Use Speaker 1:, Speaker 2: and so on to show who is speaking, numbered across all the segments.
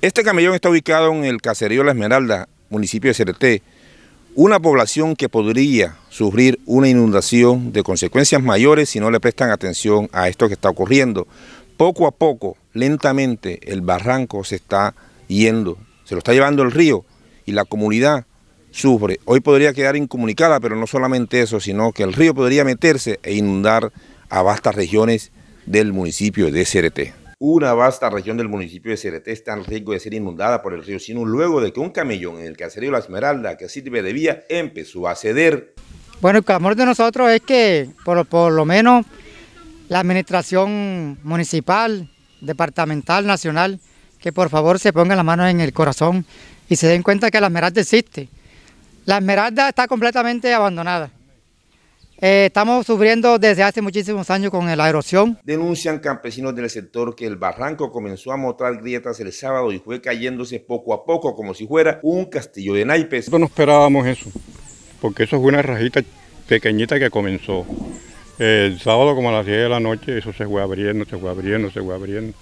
Speaker 1: Este camellón está ubicado en el caserío La Esmeralda, municipio de Cereté, una población que podría sufrir una inundación de consecuencias mayores si no le prestan atención a esto que está ocurriendo. Poco a poco, lentamente, el barranco se está yendo, se lo está llevando el río y la comunidad sufre. Hoy podría quedar incomunicada, pero no solamente eso, sino que el río podría meterse e inundar a vastas regiones del municipio de Cereté. Una vasta región del municipio de Cereté está en riesgo de ser inundada por el río Sino luego de que un camellón en el caserío La Esmeralda, que sirve de vía, empezó a ceder.
Speaker 2: Bueno, el clamor de nosotros es que por, por lo menos la administración municipal, departamental, nacional, que por favor se pongan las manos en el corazón y se den cuenta que la Esmeralda existe. La Esmeralda está completamente abandonada. Eh, estamos sufriendo desde hace muchísimos años con la erosión.
Speaker 1: Denuncian campesinos del sector que el barranco comenzó a mostrar grietas el sábado y fue cayéndose poco a poco como si fuera
Speaker 3: un castillo de naipes. no esperábamos eso, porque eso fue una rajita pequeñita que comenzó. El sábado como a las 10 de la noche eso se fue abriendo, se fue abriendo, se fue abriendo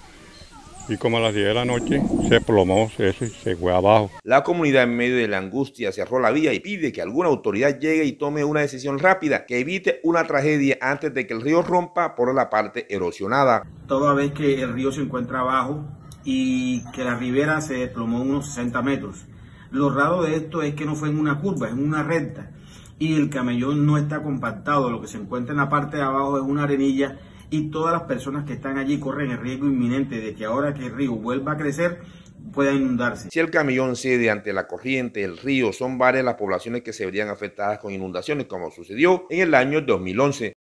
Speaker 3: y como a las 10 de la noche se plomó se fue abajo.
Speaker 1: La comunidad en medio de la angustia cerró la vía y pide que alguna autoridad llegue y tome una decisión rápida que evite una tragedia antes de que el río rompa por la parte erosionada.
Speaker 4: Toda vez que el río se encuentra abajo y que la ribera se desplomó unos 60 metros. Lo raro de esto es que no fue en una curva, es en una recta y el camellón no está compactado, lo que se encuentra en la parte de abajo es una arenilla
Speaker 1: y todas las personas que están allí corren el riesgo inminente de que ahora que el río vuelva a crecer, pueda inundarse. Si el camión cede ante la corriente, el río, son varias las poblaciones que se verían afectadas con inundaciones, como sucedió en el año 2011.